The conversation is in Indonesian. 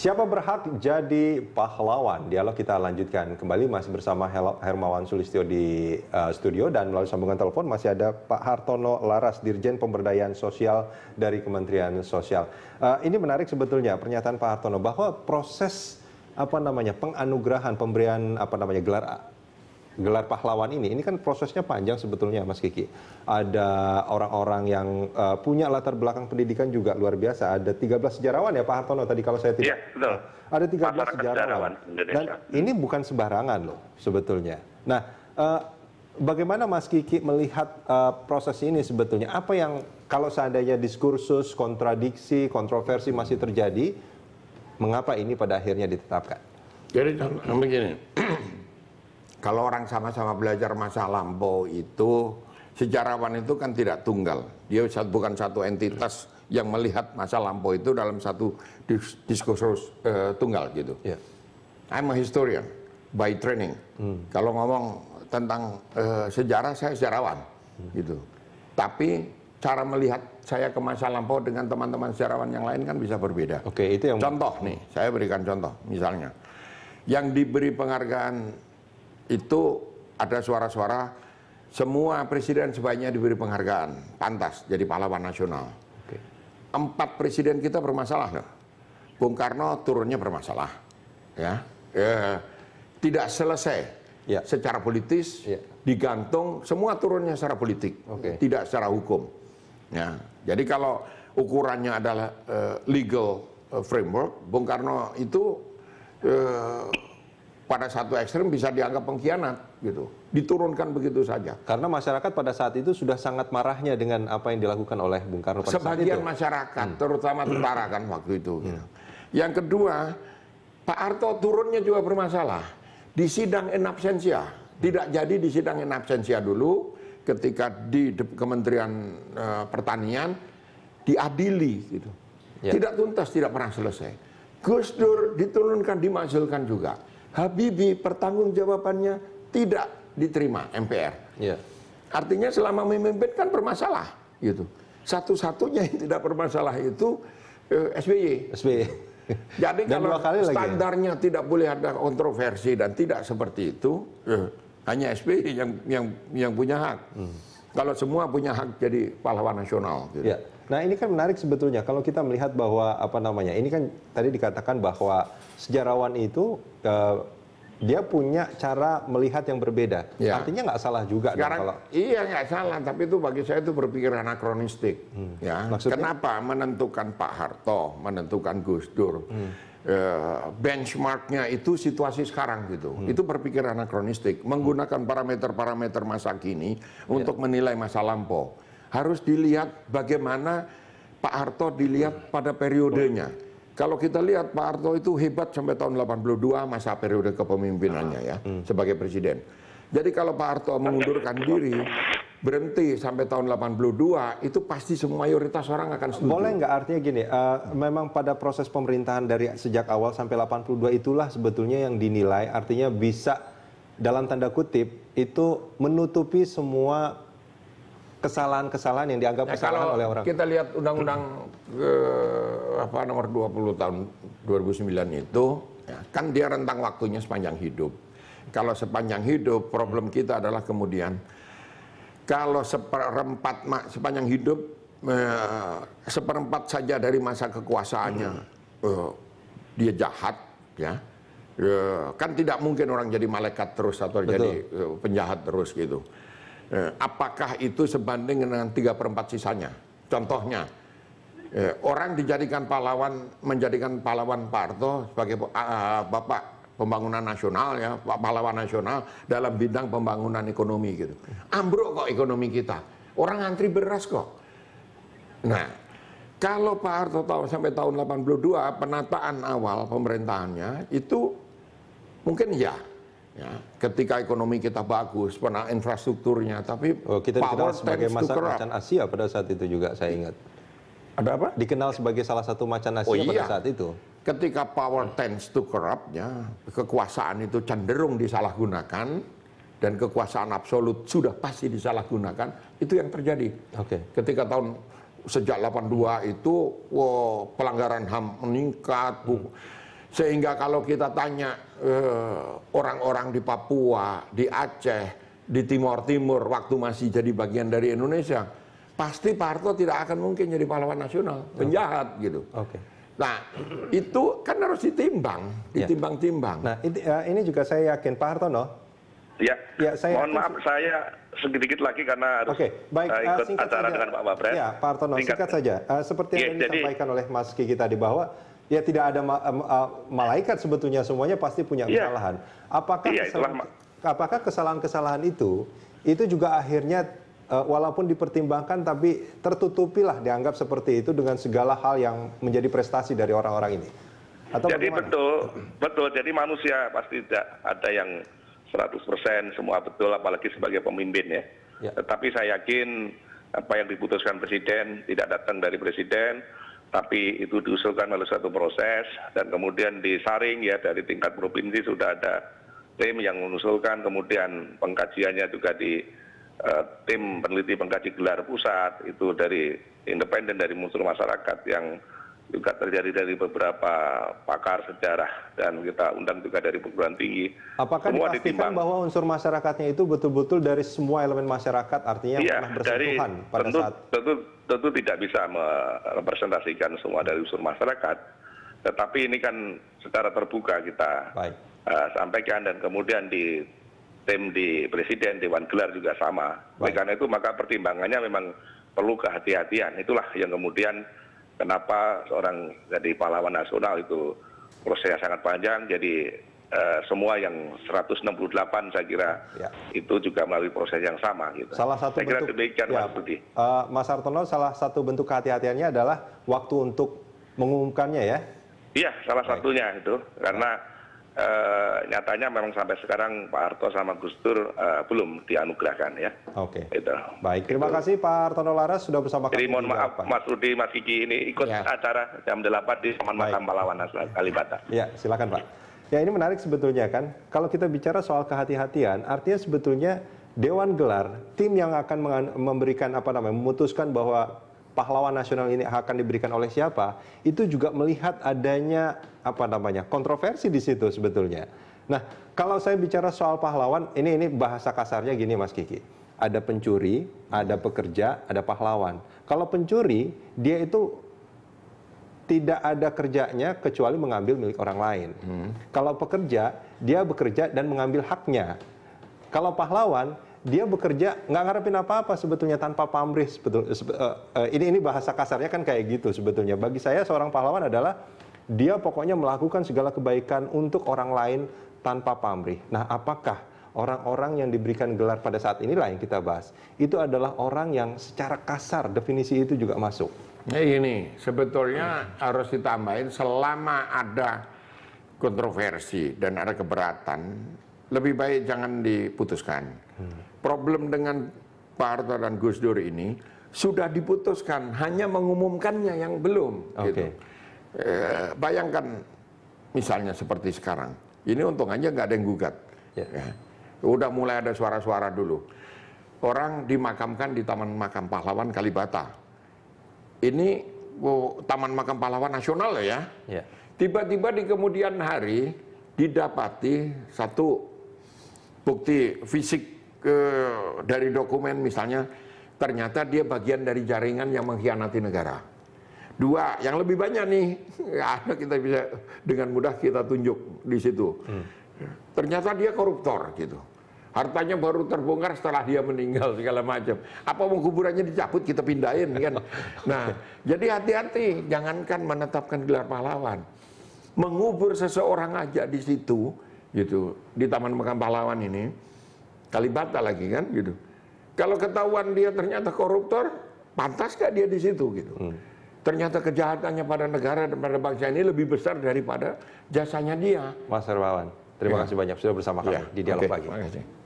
Siapa berhak jadi pahlawan? Dialog kita lanjutkan kembali masih bersama Hermawan Sulistyo di uh, studio dan melalui sambungan telepon masih ada Pak Hartono Laras Dirjen Pemberdayaan Sosial dari Kementerian Sosial. Uh, ini menarik sebetulnya pernyataan Pak Hartono bahwa proses apa namanya penganugerahan pemberian apa namanya gelar gelar pahlawan ini, ini kan prosesnya panjang sebetulnya Mas Kiki. Ada orang-orang yang uh, punya latar belakang pendidikan juga luar biasa. Ada 13 sejarawan ya Pak Hartono tadi kalau saya tidak. Iya, betul. Ada 13 Masyarakat sejarawan. sejarawan Dan ini bukan sembarangan loh sebetulnya. Nah, uh, bagaimana Mas Kiki melihat uh, proses ini sebetulnya? Apa yang kalau seandainya diskursus, kontradiksi, kontroversi masih terjadi, mengapa ini pada akhirnya ditetapkan? Jadi begini, kalau orang sama-sama belajar masa lampau itu sejarawan itu kan tidak tunggal. Dia bukan satu entitas yang melihat masa lampau itu dalam satu diskursus uh, tunggal gitu. Yeah. I'm a historian by training. Hmm. Kalau ngomong tentang uh, sejarah saya sejarawan hmm. gitu. Tapi cara melihat saya ke masa lampau dengan teman-teman sejarawan yang lain kan bisa berbeda. Oke, okay, itu yang contoh nih, saya berikan contoh misalnya. Yang diberi penghargaan itu ada suara-suara semua presiden sebaiknya diberi penghargaan, pantas jadi pahlawan nasional. Oke. Empat presiden kita bermasalah loh. Bung Karno turunnya bermasalah, ya, eh, tidak selesai ya. secara politis, ya. digantung semua turunnya secara politik, Oke. tidak secara hukum. Ya. Jadi kalau ukurannya adalah uh, legal eh, framework, Bung Karno itu uh, pada satu ekstrem bisa dianggap pengkhianat gitu diturunkan begitu saja karena masyarakat pada saat itu sudah sangat marahnya dengan apa yang dilakukan oleh Bung Karno pada sebagian saat itu. masyarakat hmm. terutama tentara kan waktu itu hmm. Gitu. yang kedua Pak Arto turunnya juga bermasalah di sidang in absentia tidak hmm. jadi di sidang in absentia dulu ketika di Kementerian eh, Pertanian diadili gitu ya. tidak tuntas tidak pernah selesai Gus Dur diturunkan dimasukkan juga Habibie pertanggungjawabannya tidak diterima MPR. Ya. Artinya selama memimpin kan bermasalah gitu. Satu-satunya yang tidak bermasalah itu eh, SBY. SBY. Jadi dan kalau kali ya? standarnya lagi. tidak boleh ada kontroversi dan tidak seperti itu, eh, hanya SBY yang yang yang punya hak. Hmm. Kalau semua punya hak jadi pahlawan nasional. Gitu. Ya. Nah ini kan menarik sebetulnya kalau kita melihat bahwa apa namanya ini kan tadi dikatakan bahwa sejarawan itu uh, dia punya cara melihat yang berbeda. Ya. Artinya nggak salah juga. Sekarang, dong, kalau... Iya nggak salah, tapi itu bagi saya itu berpikir anakronistik. Hmm. Ya. Maksudnya? Kenapa menentukan Pak Harto, menentukan Gus Dur, hmm. Eh, benchmarknya itu situasi sekarang gitu. Hmm. Itu berpikir anakronistik, menggunakan parameter-parameter masa kini untuk ya. untuk menilai masa lampau harus dilihat bagaimana Pak Harto dilihat pada periodenya. Kalau kita lihat Pak Harto itu hebat sampai tahun 82 masa periode kepemimpinannya ya hmm. sebagai presiden. Jadi kalau Pak Harto mengundurkan diri, berhenti sampai tahun 82 itu pasti semua mayoritas orang akan setuju. Boleh nggak artinya gini, uh, memang pada proses pemerintahan dari sejak awal sampai 82 itulah sebetulnya yang dinilai artinya bisa dalam tanda kutip itu menutupi semua kesalahan-kesalahan yang dianggap ya, kesalahan oleh orang. Kita lihat undang-undang eh, apa nomor 20 tahun 2009 itu ya, kan dia rentang waktunya sepanjang hidup. Kalau sepanjang hidup problem hmm. kita adalah kemudian kalau seperempat sepanjang hidup eh, seperempat saja dari masa kekuasaannya hmm. eh, dia jahat ya. Eh, kan tidak mungkin orang jadi malaikat terus atau Betul. jadi eh, penjahat terus gitu. Eh, apakah itu sebanding dengan tiga perempat sisanya? Contohnya, eh, orang dijadikan pahlawan, menjadikan pahlawan Parto sebagai uh, bapak pembangunan nasional ya, pahlawan nasional dalam bidang pembangunan ekonomi gitu. Ambruk kok ekonomi kita, orang antri beras kok. Nah, kalau Pak Harto tahu sampai tahun 82 penataan awal pemerintahannya itu mungkin ya Ya, ketika ekonomi kita bagus, pernah infrastrukturnya, tapi oh, kita power dikenal sebagai masa macan Asia pada saat itu juga saya ingat. Ada apa? Dikenal sebagai salah satu macan Asia oh, iya. pada saat itu. Ketika power tends to corrupt, ya, kekuasaan itu cenderung disalahgunakan dan kekuasaan absolut sudah pasti disalahgunakan, itu yang terjadi. Oke. Okay. Ketika tahun sejak 82 itu wow, pelanggaran HAM meningkat. Hmm. Sehingga kalau kita tanya eh, orang-orang di Papua, di Aceh, di Timor Timur waktu masih jadi bagian dari Indonesia, pasti Pak Parto tidak akan mungkin jadi pahlawan nasional, penjahat okay. gitu. Oke. Okay. Nah, itu kan harus ditimbang, ya. ditimbang-timbang. Nah, eh, ini juga saya yakin Pak Hartono. Ya, ya, ya saya mohon maaf saya sedikit lagi karena harus okay, baik, uh, ikut acara saja. dengan Pak Wapres. Ya, Pak Hartono, singkat, singkat saja. Uh, seperti yang ya, disampaikan jadi... disampaikan oleh Mas Kiki tadi bahwa ya tidak ada ma eh, eh, malaikat sebetulnya semuanya pasti punya yeah. kesalahan. Apakah yeah, iya, kesalahan, apakah kesalahan-kesalahan itu itu juga akhirnya uh, walaupun dipertimbangkan tapi tertutupilah dianggap seperti itu dengan segala hal yang menjadi prestasi dari orang-orang ini. Atau Jadi bagaimana? betul, betul. Jadi manusia pasti tidak ada yang 100% semua betul apalagi sebagai pemimpin ya. ya. saya yakin apa yang diputuskan presiden tidak datang dari presiden, tapi itu diusulkan melalui satu proses dan kemudian disaring ya dari tingkat provinsi sudah ada tim yang mengusulkan kemudian pengkajiannya juga di uh, tim peneliti pengkaji gelar pusat itu dari independen dari musuh masyarakat yang juga terjadi dari beberapa pakar sejarah dan kita undang juga dari perguruan tinggi. Apakah semua dipastikan ditimbang. bahwa unsur masyarakatnya itu betul-betul dari semua elemen masyarakat artinya ya, pernah bersentuhan dari, pada tentu, saat tentu tentu tidak bisa merepresentasikan semua dari unsur masyarakat, tetapi ini kan secara terbuka kita Baik. Uh, sampaikan dan kemudian di tim di presiden dewan gelar juga sama. Baik. Oleh karena itu maka pertimbangannya memang perlu kehati-hatian. Itulah yang kemudian kenapa seorang jadi pahlawan nasional itu prosesnya sangat panjang jadi eh, semua yang 168 saya kira ya. itu juga melalui proses yang sama. Gitu. Salah satu saya bentuk, kira ya, Mas Budi. Uh, Mas Artono, salah satu bentuk kehati-hatiannya adalah waktu untuk mengumumkannya ya? Iya, salah Baik. satunya itu karena Eh, nyatanya memang sampai sekarang Pak Harto sama Gus Dur eh, belum dianugerahkan ya. Oke. Okay. Itu. Baik. Terima Itu. kasih Pak Hartono Laras sudah bersama kami. mohon maaf Mas Rudi, Mas Kiki ini ikut ya. acara jam 8 di Taman Makam Pahlawan Kalibata. Ya, silakan Pak. Ya ini menarik sebetulnya kan. Kalau kita bicara soal kehati-hatian, artinya sebetulnya Dewan Gelar, tim yang akan memberikan apa namanya, memutuskan bahwa pahlawan nasional ini akan diberikan oleh siapa, itu juga melihat adanya apa namanya kontroversi di situ sebetulnya. Nah, kalau saya bicara soal pahlawan, ini ini bahasa kasarnya gini Mas Kiki. Ada pencuri, ada pekerja, ada pahlawan. Kalau pencuri, dia itu tidak ada kerjanya kecuali mengambil milik orang lain. Hmm. Kalau pekerja, dia bekerja dan mengambil haknya. Kalau pahlawan, dia bekerja nggak ngarepin apa-apa sebetulnya tanpa pamrih sebetul, sebe, uh, uh, ini ini bahasa kasarnya kan kayak gitu sebetulnya bagi saya seorang pahlawan adalah dia pokoknya melakukan segala kebaikan untuk orang lain tanpa pamrih nah apakah orang-orang yang diberikan gelar pada saat inilah yang kita bahas itu adalah orang yang secara kasar definisi itu juga masuk ya ini sebetulnya hmm. harus ditambahin selama ada kontroversi dan ada keberatan lebih baik jangan diputuskan hmm problem dengan Pak Harto dan Gus Dur ini sudah diputuskan, hanya mengumumkannya yang belum. Okay. Gitu. E, bayangkan misalnya seperti sekarang, ini untung aja nggak ada yang gugat. Yeah. Ya. Udah mulai ada suara-suara dulu. Orang dimakamkan di Taman Makam Pahlawan Kalibata. Ini oh, Taman Makam Pahlawan Nasional ya. tiba ya. ya. Tiba-tiba di kemudian hari didapati satu bukti fisik ke dari dokumen misalnya ternyata dia bagian dari jaringan yang mengkhianati negara. Dua, yang lebih banyak nih ada kita bisa dengan mudah kita tunjuk di situ. Hmm. Ternyata dia koruptor gitu. Hartanya baru terbongkar setelah dia meninggal segala macam. Apa mau kuburannya dicabut kita pindahin kan? Nah, jadi hati-hati jangankan menetapkan gelar pahlawan. Mengubur seseorang aja di situ gitu di Taman Makam Pahlawan ini Kalibata lagi kan gitu. Kalau ketahuan dia ternyata koruptor, pantas gak dia di situ gitu. Hmm. Ternyata kejahatannya pada negara dan pada bangsa ini lebih besar daripada jasanya dia. Mas Herbawan, terima ya. kasih banyak sudah bersama kami ya. di dialog okay. pagi. Terima